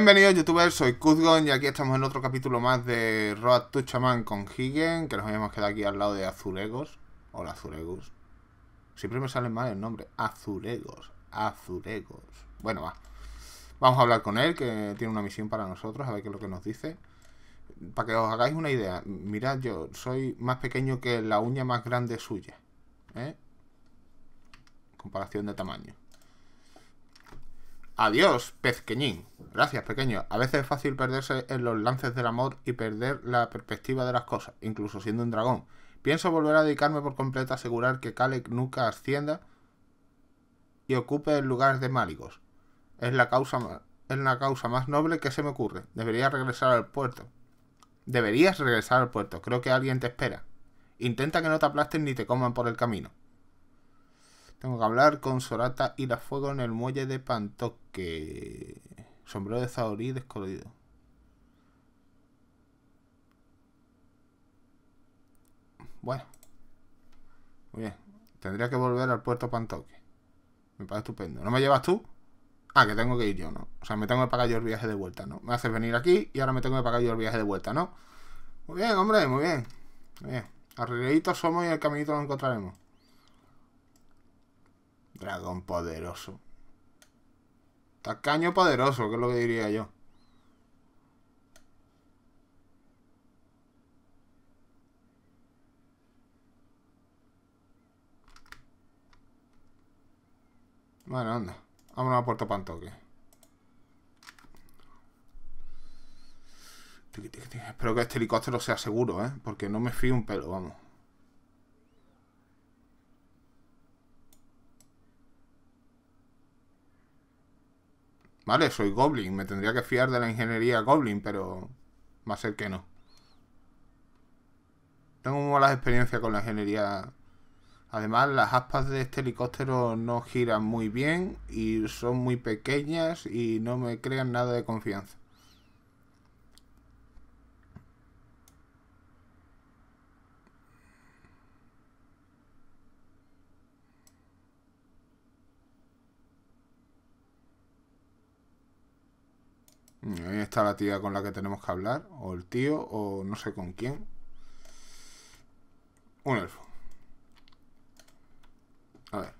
Bienvenidos youtubers, soy Kuzgon y aquí estamos en otro capítulo más de Road to Chaman con Higgen que nos habíamos quedado aquí al lado de Azuregos. Hola azulegos Siempre me sale mal el nombre. Azuregos. Azuregos. Bueno, va. Vamos a hablar con él, que tiene una misión para nosotros, a ver qué es lo que nos dice. Para que os hagáis una idea, mirad, yo soy más pequeño que la uña más grande suya. ¿eh? Comparación de tamaño. Adiós, pezqueñín. Gracias, pequeño. A veces es fácil perderse en los lances del amor y perder la perspectiva de las cosas, incluso siendo un dragón. Pienso volver a dedicarme por completo a asegurar que Kalec nunca ascienda y ocupe el lugar de Máligos. Es la causa, es la causa más noble que se me ocurre. Deberías regresar al puerto. Deberías regresar al puerto. Creo que alguien te espera. Intenta que no te aplasten ni te coman por el camino. Tengo que hablar con Sorata y la fuego en el muelle de Pantoque. Sombrero de Zahorí descolorido. Bueno. Muy bien. Tendría que volver al puerto Pantoque. Me parece estupendo. ¿No me llevas tú? Ah, que tengo que ir yo, ¿no? O sea, me tengo que pagar yo el viaje de vuelta, ¿no? Me haces venir aquí y ahora me tengo que pagar yo el viaje de vuelta, ¿no? Muy bien, hombre, muy bien. Muy bien. Arreglitos somos y el caminito lo encontraremos. Dragón poderoso. Tacaño poderoso, que es lo que diría yo. Bueno, anda. Vámonos a Puerto Pantoque. Espero que este helicóptero sea seguro, ¿eh? Porque no me fío un pelo, vamos. Vale, soy Goblin, me tendría que fiar de la ingeniería Goblin, pero va a ser que no. Tengo muy malas experiencias con la ingeniería. Además, las aspas de este helicóptero no giran muy bien y son muy pequeñas y no me crean nada de confianza. Ahí está la tía con la que tenemos que hablar, o el tío, o no sé con quién. Un elfo. A ver.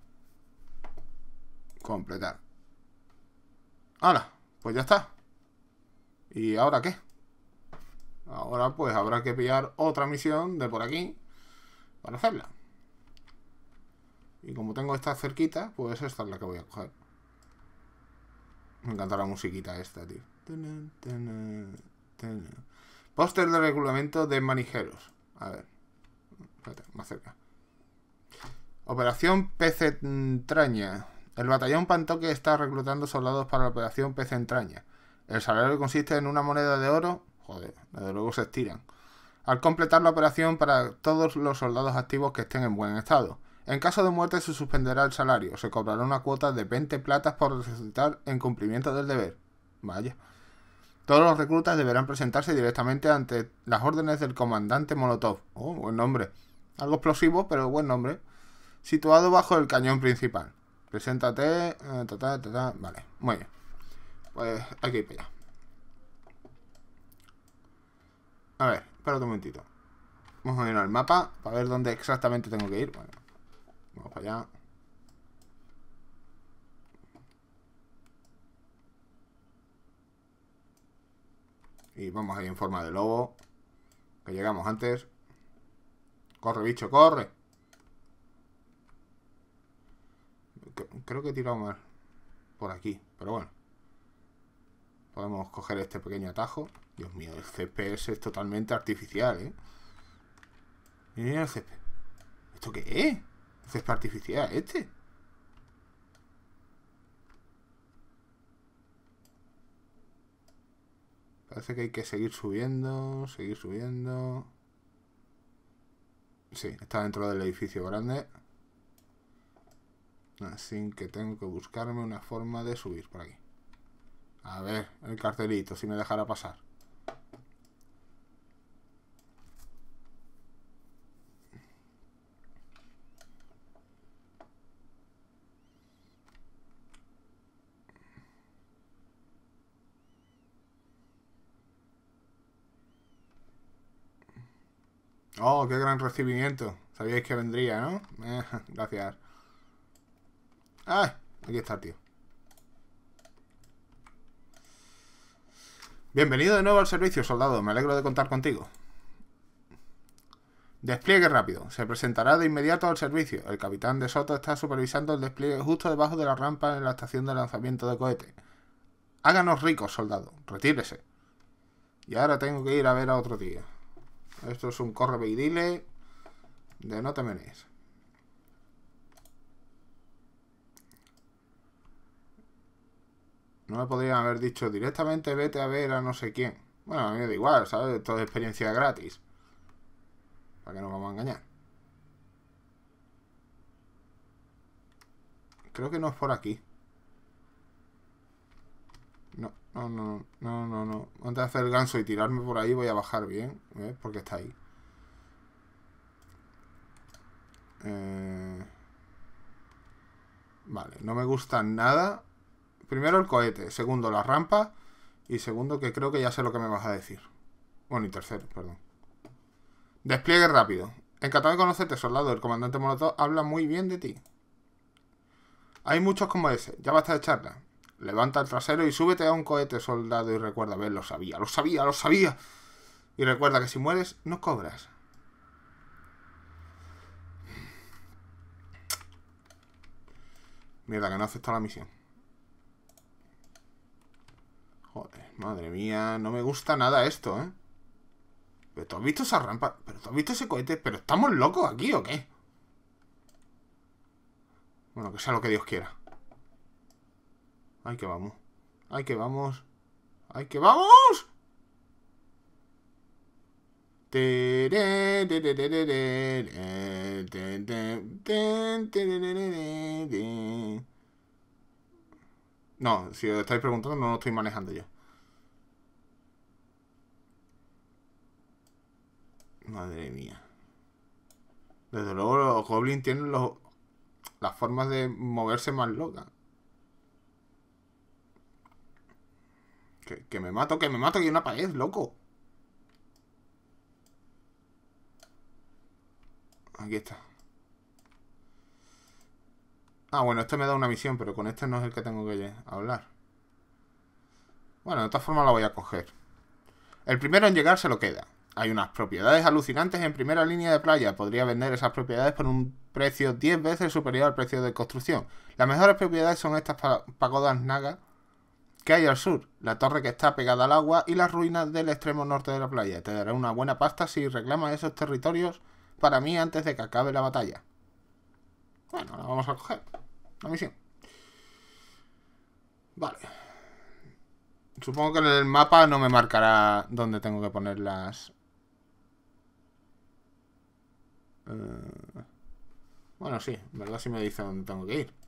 Completar. ahora Pues ya está. ¿Y ahora qué? Ahora pues habrá que pillar otra misión de por aquí para hacerla. Y como tengo esta cerquita, pues esta es la que voy a coger. Me encanta la musiquita esta, tío. Póster de reglamento de manijeros. A ver. más cerca. Operación pc Entraña. El batallón Pantoque está reclutando soldados para la operación Pez Entraña. El salario consiste en una moneda de oro. Joder, desde luego se estiran. Al completar la operación para todos los soldados activos que estén en buen estado. En caso de muerte se suspenderá el salario. Se cobrará una cuota de 20 platas por resultar en cumplimiento del deber. Vaya. Todos los reclutas deberán presentarse directamente ante las órdenes del comandante Molotov. Oh, buen nombre. Algo explosivo, pero buen nombre. Situado bajo el cañón principal. Preséntate. Eh, vale, muy bien. Pues hay que ir para allá. A ver, espérate un momentito. Vamos a ir al mapa para ver dónde exactamente tengo que ir. Bueno, vamos para allá. Y vamos ahí en forma de lobo. Que llegamos antes. Corre, bicho, corre. Creo que he tirado mal por aquí, pero bueno. Podemos coger este pequeño atajo. Dios mío, el CPS es totalmente artificial, ¿eh? mira el CP. ¿Esto qué es? ¿El este artificial este? parece que hay que seguir subiendo, seguir subiendo. Sí, está dentro del edificio grande. Así que tengo que buscarme una forma de subir por aquí. A ver, el cartelito, si me dejara pasar. Oh, qué gran recibimiento. Sabíais que vendría, ¿no? Eh, gracias. ¡Ah! Aquí está, tío. Bienvenido de nuevo al servicio, soldado. Me alegro de contar contigo. Despliegue rápido. Se presentará de inmediato al servicio. El capitán de Soto está supervisando el despliegue justo debajo de la rampa en la estación de lanzamiento de cohete. Háganos ricos, soldado. Retírese. Y ahora tengo que ir a ver a otro tío. Esto es un corre y de no te menes. No me podrían haber dicho directamente vete a ver a no sé quién. Bueno, a mí me da igual, ¿sabes? Esto es experiencia gratis. ¿Para qué nos vamos a engañar? Creo que no es por aquí. No, no, no, no, no. Antes de hacer el ganso y tirarme por ahí voy a bajar bien, ¿ves? ¿eh? Porque está ahí. Eh, vale, no me gusta nada. Primero el cohete, segundo la rampa y segundo que creo que ya sé lo que me vas a decir. Bueno, y tercero, perdón. Despliegue rápido. Encantado de conocerte, soldado. El comandante Molotov habla muy bien de ti. Hay muchos como ese. Ya basta de charla. Levanta el trasero y súbete a un cohete, soldado, y recuerda, a ver, lo sabía, lo sabía, lo sabía. Y recuerda que si mueres, no cobras. Mierda, que no acepta la misión. Joder, madre mía, no me gusta nada esto, ¿eh? ¿Pero tú has visto esa rampa? ¿Pero tú has visto ese cohete? ¿Pero estamos locos aquí o qué? Bueno, que sea lo que Dios quiera. ¡Ay, que vamos. ¡Ay, que vamos. ¡Ay, que vamos. No, si os estáis preguntando, no lo estoy manejando yo. Madre mía. Desde luego los goblins tienen las formas de moverse más locas. Que, me mato, que me mato, que una pared, loco. Aquí está. Ah, bueno, este me da una misión, pero con este no es el que tengo que hablar. Bueno, de todas formas la voy a coger. El primero en llegar se lo queda. Hay unas propiedades alucinantes en primera línea de playa. Podría vender esas propiedades por un precio 10 veces superior al precio de construcción. Las mejores propiedades son estas pagodas naga que hay al sur, la torre que está pegada al agua y las ruinas del extremo norte de la playa. Te daré una buena pasta si reclama esos territorios para mí antes de que acabe la batalla. Bueno, la vamos a coger. La misión. Vale. Supongo que en el mapa no me marcará dónde tengo que poner las... Eh, bueno, sí, en verdad sí me dice dónde tengo que ir.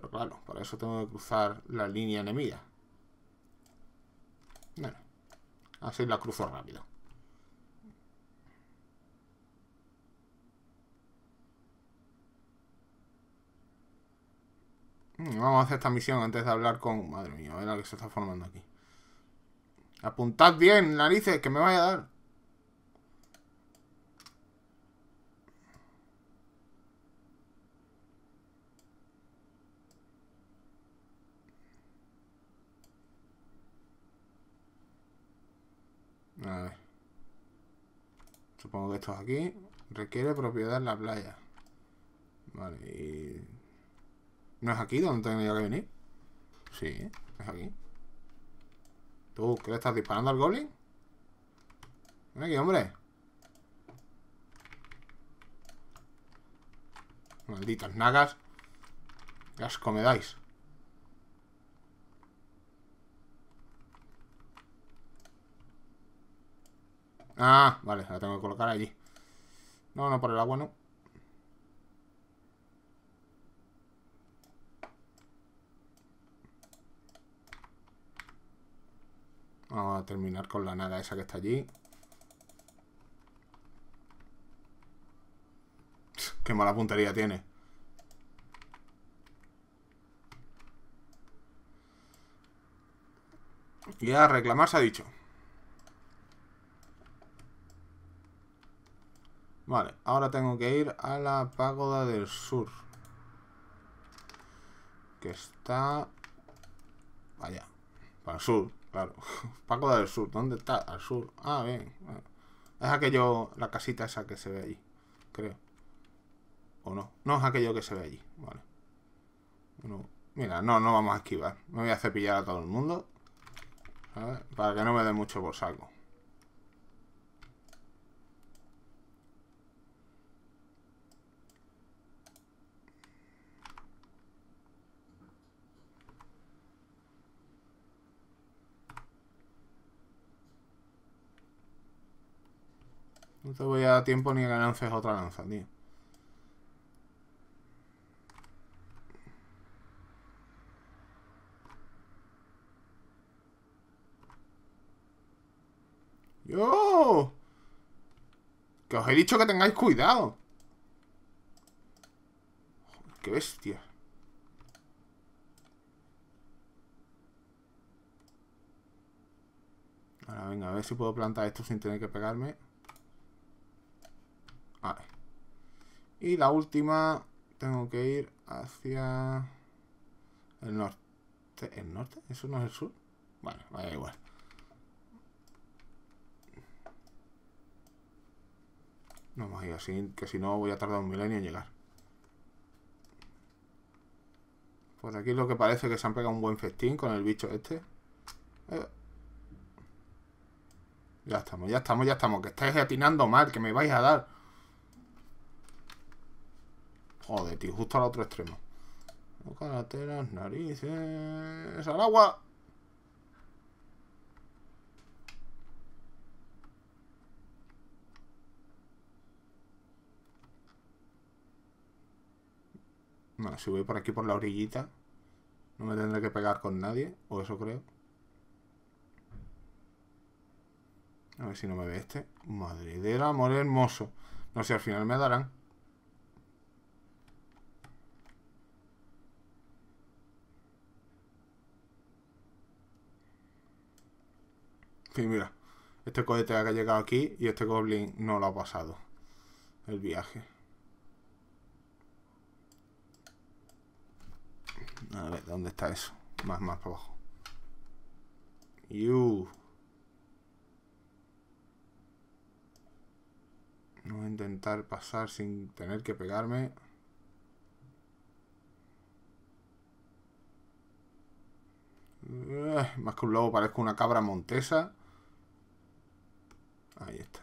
Pero claro, para eso tengo que cruzar la línea enemiga. Bueno, así la cruzo rápido. Mm, vamos a hacer esta misión antes de hablar con... Madre mía, a ver la que se está formando aquí. Apuntad bien, narices, que me vaya a dar. Supongo que esto es aquí. Requiere propiedad en la playa. Vale, y... ¿No es aquí donde yo que venir? Sí, es aquí. ¿Tú crees que estás disparando al goblin? Ven aquí, hombre. Malditas nagas. Qué asco Ah, vale, la tengo que colocar allí. No, no, por el agua no. Vamos a terminar con la nada esa que está allí. Qué mala puntería tiene. Y a reclamar se ha dicho. Vale, ahora tengo que ir a la pagoda del sur. Que está... vaya Para el sur, claro. pagoda del sur. ¿Dónde está? Al sur. Ah, bien. Es aquello, la casita esa que se ve allí. Creo. ¿O no? No es aquello que se ve allí. Vale. Mira, no, no vamos a esquivar. Me voy a cepillar a todo el mundo. A para que no me dé mucho por saco. No te voy a dar tiempo ni a que lances otra lanza, tío. ¡Yo! Que os he dicho que tengáis cuidado. ¡Qué bestia! Ahora venga, a ver si puedo plantar esto sin tener que pegarme. Y la última, tengo que ir hacia el norte. ¿El norte? ¿Eso no es el sur? Bueno, vaya igual. No voy a así, que si no voy a tardar un milenio en llegar. Por aquí lo que parece que se han pegado un buen festín con el bicho este. Eh. Ya estamos, ya estamos, ya estamos. Que estáis atinando mal, que me vais a dar. Joder, tío, justo al otro extremo. Boca, tela, narices... ¡Al agua! Bueno, si voy por aquí por la orillita No me tendré que pegar con nadie O eso creo A ver si no me ve este Madre del amor hermoso No sé, al final me darán Y mira, este cohete ha llegado aquí y este goblin no lo ha pasado el viaje. A ver, ¿dónde está eso? Más, más para abajo. No voy a intentar pasar sin tener que pegarme. Eh, más que un lobo parezco una cabra montesa. Ahí está.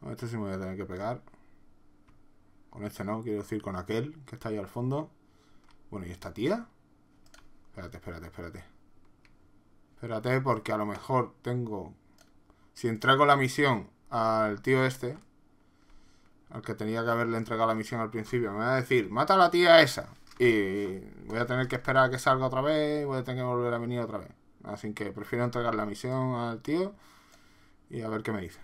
Con este sí me voy a tener que pegar. Con este no, quiero decir con aquel que está ahí al fondo. Bueno, ¿y esta tía? Espérate, espérate, espérate. Espérate, porque a lo mejor tengo... Si entrego la misión al tío este, al que tenía que haberle entregado la misión al principio, me va a decir, mata a la tía esa. Y voy a tener que esperar a que salga otra vez, voy a tener que volver a venir otra vez. Así que prefiero entregar la misión al tío y a ver qué me dice.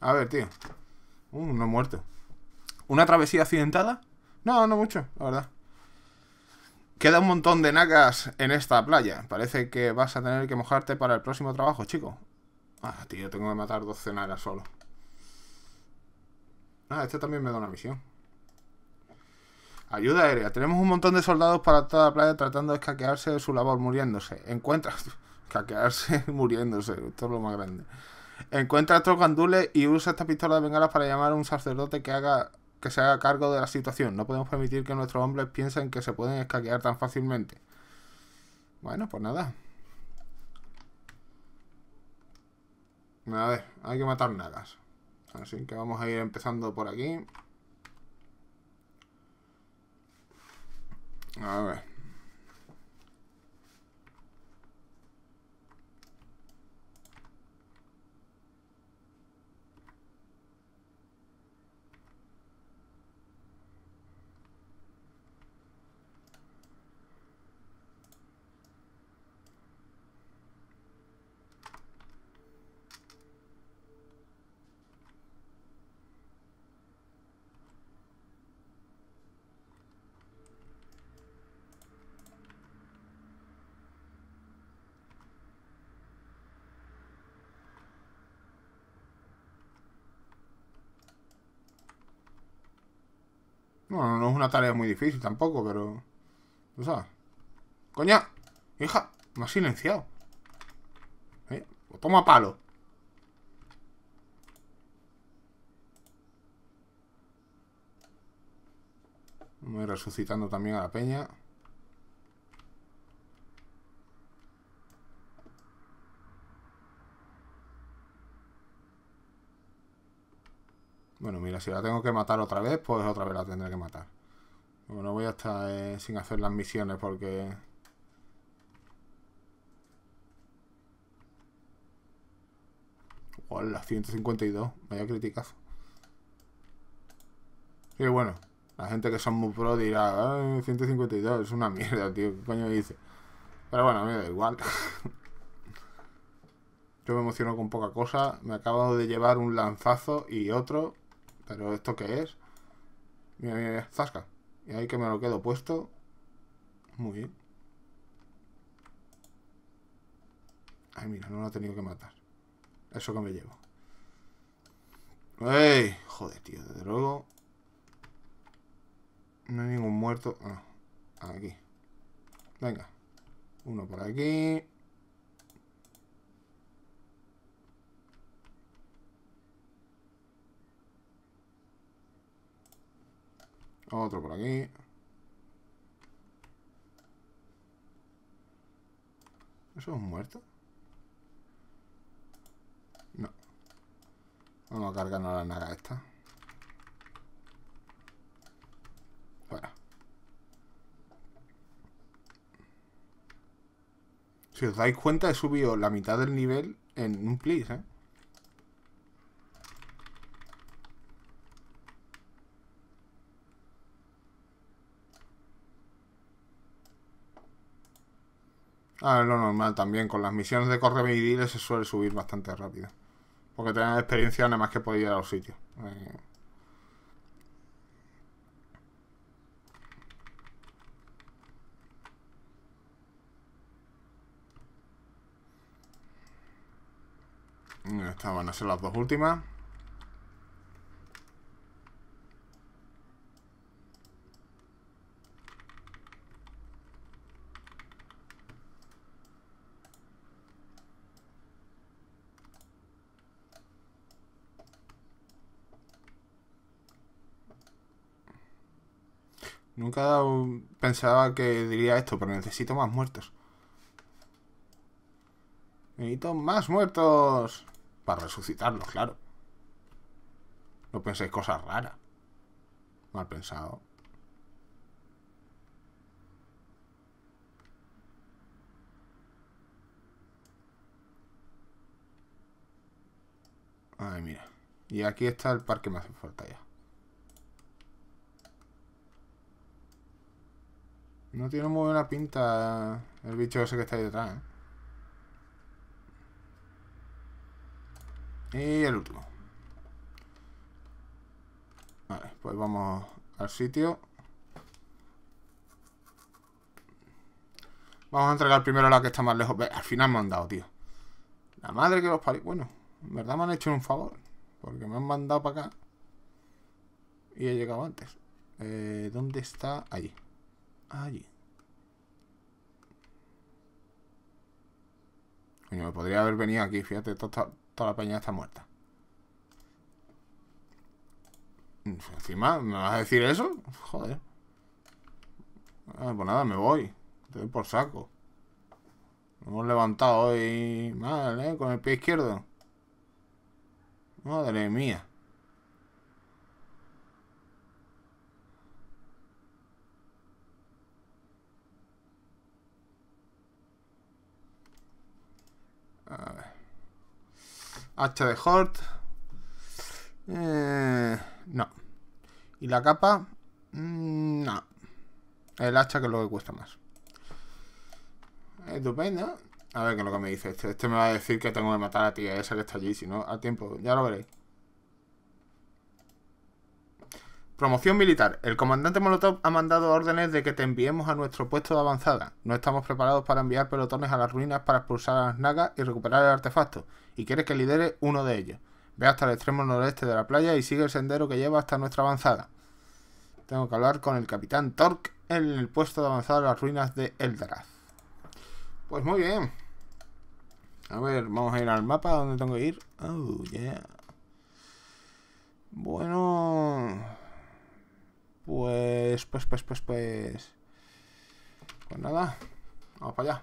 A ver, tío. Uh, no he muerto. ¿Una travesía accidentada? No, no mucho, la verdad. Queda un montón de nacas en esta playa. Parece que vas a tener que mojarte para el próximo trabajo, chico. Ah, tío, tengo que matar dos cenaras solo. Ah, este también me da una misión. Ayuda aérea. Tenemos un montón de soldados para toda la playa tratando de escaquearse de su labor, muriéndose. Encuentra... Escaquearse muriéndose. Esto es lo más grande. Encuentra a estos gandules y usa esta pistola de bengalas para llamar a un sacerdote que haga que se haga cargo de la situación. No podemos permitir que nuestros hombres piensen que se pueden escaquear tan fácilmente. Bueno, pues nada. A ver, hay que matar nagas. Así que vamos a ir empezando por aquí. A ver. Bueno, no es una tarea muy difícil tampoco, pero... O ¡Coña! ¡Hija! Me ha silenciado. ¿Eh? O pues toma palo. Voy resucitando también a la peña. Bueno, mira, si la tengo que matar otra vez, pues otra vez la tendré que matar. Bueno, voy a estar eh, sin hacer las misiones porque... Hola, 152. Vaya criticazo. Y bueno, la gente que son muy pro dirá, 152, es una mierda, tío, ¿qué coño dice? Pero bueno, a mí me da igual. Yo me emociono con poca cosa. Me acabo de llevar un lanzazo y otro ¿Pero esto qué es? Mira, mira, mira, zasca. Y ahí que me lo quedo puesto. Muy bien. Ay, mira, no lo ha tenido que matar. Eso que me llevo. ¡Ey! Joder, tío, de luego. No hay ningún muerto. Ah, aquí. Venga. Uno por aquí. Otro por aquí. ¿Eso es muerto? No. Vamos a cargarnos la naga esta. Fuera. Si os dais cuenta, he subido la mitad del nivel en un plis, ¿eh? Ah, es lo normal también. Con las misiones de corre se suele subir bastante rápido. Porque tenés experiencia nada más que poder ir a los sitios. Eh, Estas van a ser las dos últimas. Nunca pensaba que diría esto, pero necesito más muertos. Necesito más muertos. Para resucitarlos, claro. No penséis cosas raras. Mal pensado. Ay, mira. Y aquí está el parque me hace falta ya. No tiene muy buena pinta el bicho ese que está ahí detrás. ¿eh? Y el último. Vale, pues vamos al sitio. Vamos a entregar primero a la que está más lejos. Al final me han dado, tío. La madre que los parió. Bueno, en verdad me han hecho un favor. Porque me han mandado para acá. Y he llegado antes. Eh, ¿Dónde está? Allí allí. Coño, me podría haber venido aquí. Fíjate, toda la peña está muerta. Encima, ¿me vas a decir eso? Joder. Ah, pues nada, me voy. Te por saco. hemos levantado hoy mal, ¿eh? Con el pie izquierdo. Madre mía. Hacha de Hort. Eh, no. Y la capa. Mm, no. El hacha que es lo que cuesta más. Estupendo. A ver qué es lo que me dice este. este me va a decir que tengo que matar a ti tía esa que está allí. Si no, a tiempo. Ya lo veréis. Promoción militar. El comandante Molotov ha mandado órdenes de que te enviemos a nuestro puesto de avanzada. No estamos preparados para enviar pelotones a las ruinas para expulsar a las nagas y recuperar el artefacto, y quieres que lidere uno de ellos. Ve hasta el extremo noreste de la playa y sigue el sendero que lleva hasta nuestra avanzada. Tengo que hablar con el capitán Torque en el puesto de avanzada de las ruinas de Eldaraz. Pues muy bien. A ver, vamos a ir al mapa donde tengo que ir. Oh, yeah. Bueno... Pues, pues, pues, pues, pues... Pues nada, vamos para allá.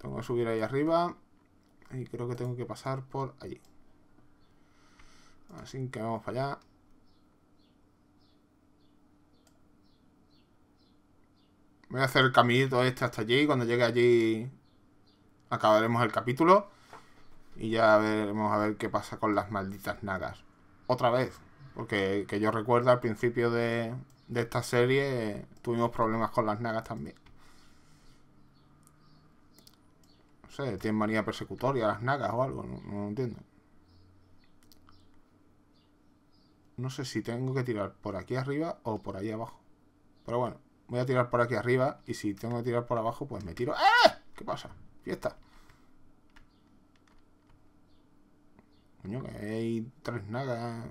Tengo que subir ahí arriba. Y creo que tengo que pasar por allí. Así que vamos para allá. Voy a hacer el caminito este hasta allí. Cuando llegue allí acabaremos el capítulo. Y ya veremos a ver qué pasa con las malditas nagas. Otra vez. Porque que yo recuerdo al principio de, esta serie tuvimos problemas con las nagas también. No sé, tienen manía persecutoria las nagas o algo, no, entiendo. No sé si tengo que tirar por aquí arriba o por ahí abajo. Pero bueno, voy a tirar por aquí arriba y si tengo que tirar por abajo, pues me tiro. ¡Ah! ¿Qué pasa? Fiesta. Coño, que hay tres nagas.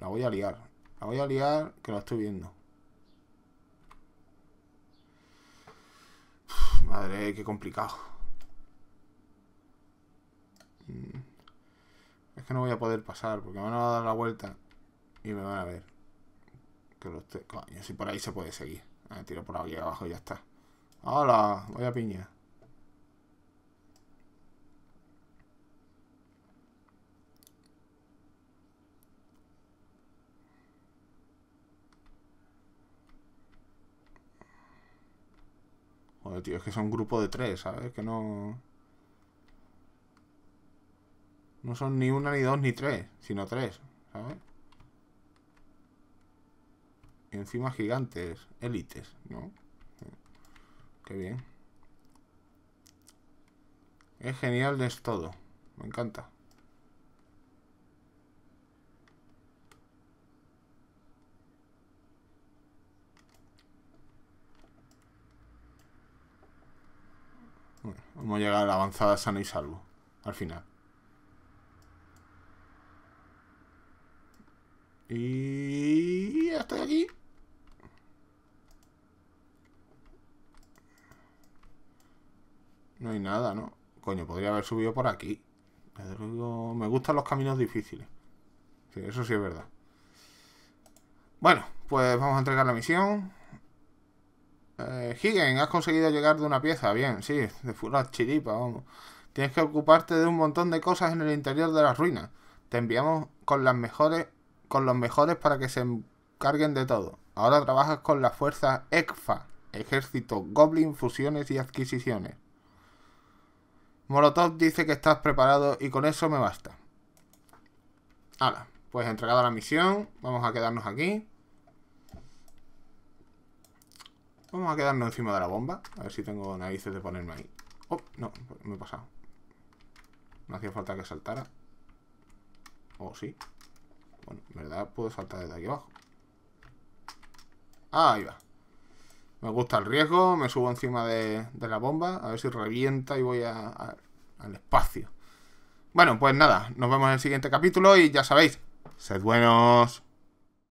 La voy a liar. La voy a liar que la estoy viendo. madre, qué complicado. Mm. Es que no voy a poder pasar porque me van a dar la vuelta y me van a ver. Que lo estoy... Coño, si por ahí se puede seguir. Me tiro por aquí abajo y ya está. voy a piñar Joder, es que son grupo de tres, ¿sabes? Que no... No son ni una, ni dos, ni tres, sino tres, ¿sabes? Y encima gigantes, élites, ¿no? Qué bien. Es genial, es todo. Me encanta. Vamos a llegar a la avanzada sano y salvo. Al final. Y hasta aquí. No hay nada, ¿no? Coño, podría haber subido por aquí. Me gustan los caminos difíciles. Sí, eso sí es verdad. Bueno, pues vamos a entregar la misión. Eh, has conseguido llegar de una pieza. Bien, sí, de fuera chiripa, vamos. Tienes que ocuparte de un montón de cosas en el interior de las ruinas. Te enviamos con las mejores, con los mejores para que se encarguen de todo. Ahora trabajas con la fuerza ECFA, Ejército, Goblin, Fusiones y Adquisiciones. Molotov dice que estás preparado y con eso me basta. Hala, pues entregado la misión, vamos a quedarnos aquí. Vamos a quedarnos encima de la bomba. A ver si tengo narices de ponerme ahí. Oh, no, me he pasado. No hacía falta que saltara. ¿O oh, sí? Bueno, en verdad puedo saltar desde aquí abajo. Ah, ahí va. Me gusta el riesgo, me subo encima de, la bomba, a ver si revienta y voy al espacio. Bueno, pues nada, nos vemos en el siguiente capítulo y ya sabéis, sed buenos.